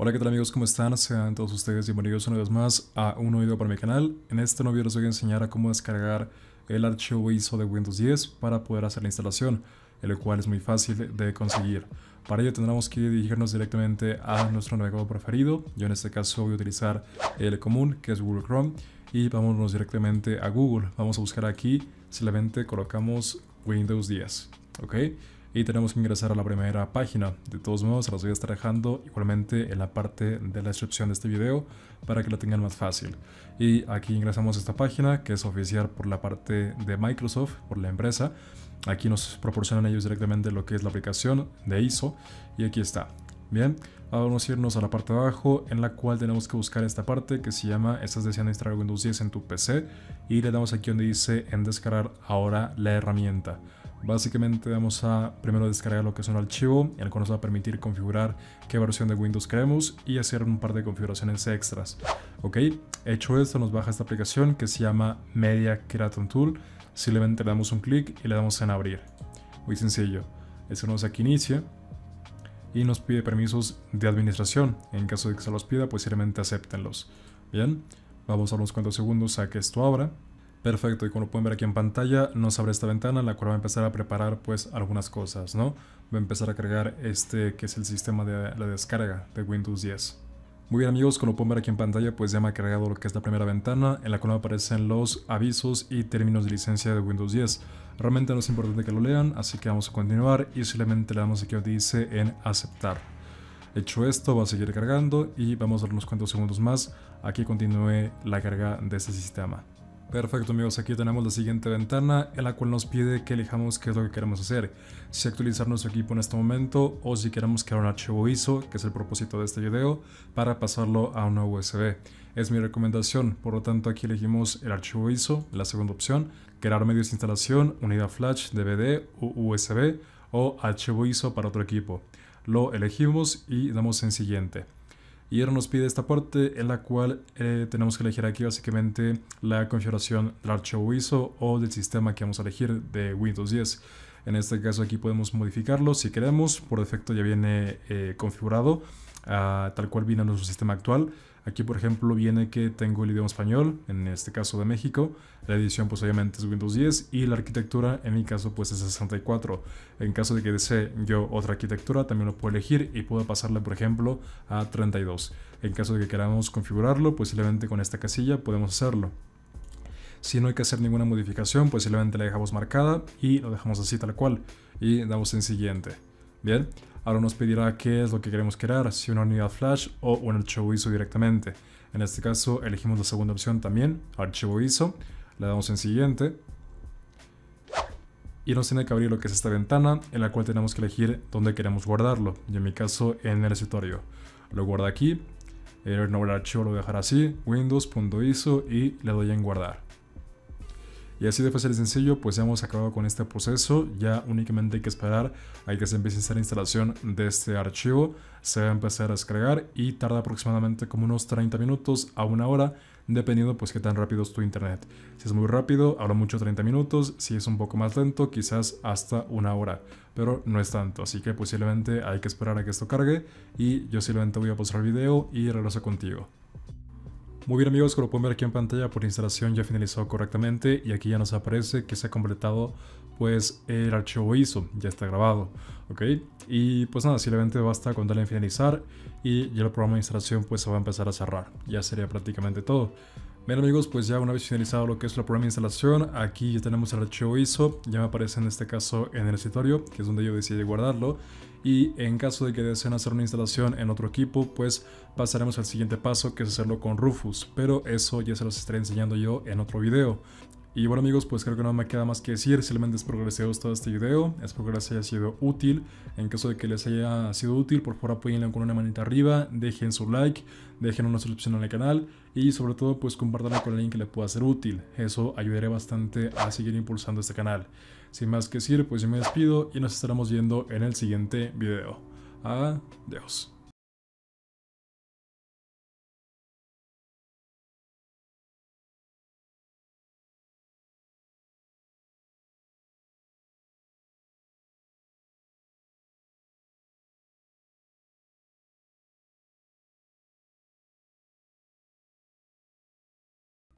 Hola qué tal amigos, ¿cómo están? Sean todos ustedes bienvenidos una vez más a un nuevo video para mi canal. En este nuevo video les voy a enseñar a cómo descargar el archivo ISO de Windows 10 para poder hacer la instalación, el cual es muy fácil de conseguir. Para ello tendremos que dirigirnos directamente a nuestro navegador preferido. Yo en este caso voy a utilizar el común, que es Google Chrome, y vámonos directamente a Google. Vamos a buscar aquí, simplemente colocamos Windows 10, ¿ok? y tenemos que ingresar a la primera página. De todos modos, se las voy a estar dejando igualmente en la parte de la descripción de este video para que lo tengan más fácil. Y aquí ingresamos a esta página que es oficial por la parte de Microsoft, por la empresa. Aquí nos proporcionan ellos directamente lo que es la aplicación de ISO y aquí está. Bien, ahora vamos a irnos a la parte de abajo en la cual tenemos que buscar esta parte que se llama Estas deseando instalar Windows 10 en tu PC y le damos aquí donde dice en descargar ahora la herramienta. Básicamente vamos a primero descargar lo que es un archivo, el cual nos va a permitir configurar qué versión de Windows queremos y hacer un par de configuraciones extras. Ok, hecho esto nos baja esta aplicación que se llama Media Creator Tool. Simplemente le damos un clic y le damos en abrir. Muy sencillo. Eso nos aquí inicia y nos pide permisos de administración. En caso de que se los pida, pues simplemente acéptenlos. Bien, vamos a unos cuantos segundos a que esto abra. Perfecto, y como pueden ver aquí en pantalla, nos abre esta ventana, en la cual va a empezar a preparar pues algunas cosas, ¿no? Va a empezar a cargar este que es el sistema de la descarga de Windows 10. Muy bien amigos, como pueden ver aquí en pantalla, pues ya me ha cargado lo que es la primera ventana, en la cual aparecen los avisos y términos de licencia de Windows 10. Realmente no es importante que lo lean, así que vamos a continuar y simplemente le damos aquí donde dice en aceptar. Hecho esto, va a seguir cargando y vamos a dar unos cuantos segundos más aquí continúe la carga de este sistema. Perfecto amigos, aquí tenemos la siguiente ventana en la cual nos pide que elijamos qué es lo que queremos hacer, si actualizar nuestro equipo en este momento o si queremos crear un archivo ISO, que es el propósito de este video, para pasarlo a una USB. Es mi recomendación, por lo tanto aquí elegimos el archivo ISO, la segunda opción, crear medios de instalación, unidad flash, DVD o USB o archivo ISO para otro equipo. Lo elegimos y damos en siguiente. Y ahora nos pide esta parte en la cual eh, tenemos que elegir aquí básicamente la configuración del archivo ISO o del sistema que vamos a elegir de Windows 10. En este caso aquí podemos modificarlo si queremos, por defecto ya viene eh, configurado ah, tal cual viene nuestro sistema actual. Aquí, por ejemplo, viene que tengo el idioma español, en este caso de México, la edición pues obviamente es Windows 10 y la arquitectura en mi caso pues es 64. En caso de que desee yo otra arquitectura, también lo puedo elegir y puedo pasarle, por ejemplo, a 32. En caso de que queramos configurarlo, pues simplemente con esta casilla podemos hacerlo. Si no hay que hacer ninguna modificación, pues simplemente la dejamos marcada y lo dejamos así tal cual y damos en siguiente. Bien, Ahora nos pedirá qué es lo que queremos crear, si una unidad flash o un archivo ISO directamente. En este caso elegimos la segunda opción también, archivo ISO, le damos en siguiente y nos tiene que abrir lo que es esta ventana en la cual tenemos que elegir dónde queremos guardarlo y en mi caso en el escritorio. Lo guardo aquí, el nombre archivo lo voy a dejar así, windows.iso y le doy en guardar. Y así de fácil y sencillo, pues ya hemos acabado con este proceso. Ya únicamente hay que esperar a que se empiece a instalar la instalación de este archivo. Se va a empezar a descargar y tarda aproximadamente como unos 30 minutos a una hora dependiendo pues qué tan rápido es tu internet. Si es muy rápido, hablo mucho 30 minutos, si es un poco más lento, quizás hasta una hora, pero no es tanto, así que posiblemente hay que esperar a que esto cargue y yo simplemente voy a poner el video y regreso contigo. Muy bien amigos, como pueden ver aquí en pantalla, por instalación ya finalizado correctamente y aquí ya nos aparece que se ha completado pues el archivo ISO, ya está grabado, ¿ok? Y pues nada, simplemente basta con darle en finalizar y ya el programa de instalación pues se va a empezar a cerrar, ya sería prácticamente todo. Bien amigos, pues ya una vez finalizado lo que es el programa de instalación, aquí ya tenemos el archivo ISO, ya me aparece en este caso en el escritorio, que es donde yo decidí guardarlo, y en caso de que deseen hacer una instalación en otro equipo, pues pasaremos al siguiente paso que es hacerlo con Rufus, pero eso ya se los estaré enseñando yo en otro video. Y bueno amigos, pues creo que no me queda más que decir, simplemente espero que les haya gustado este video, espero que les haya sido útil, en caso de que les haya sido útil, por favor apoyenlo con una manita arriba, dejen su like, dejen una suscripción al canal y sobre todo pues compartanlo con alguien que le pueda ser útil, eso ayudará bastante a seguir impulsando este canal. Sin más que decir, pues yo me despido y nos estaremos viendo en el siguiente video. Adiós.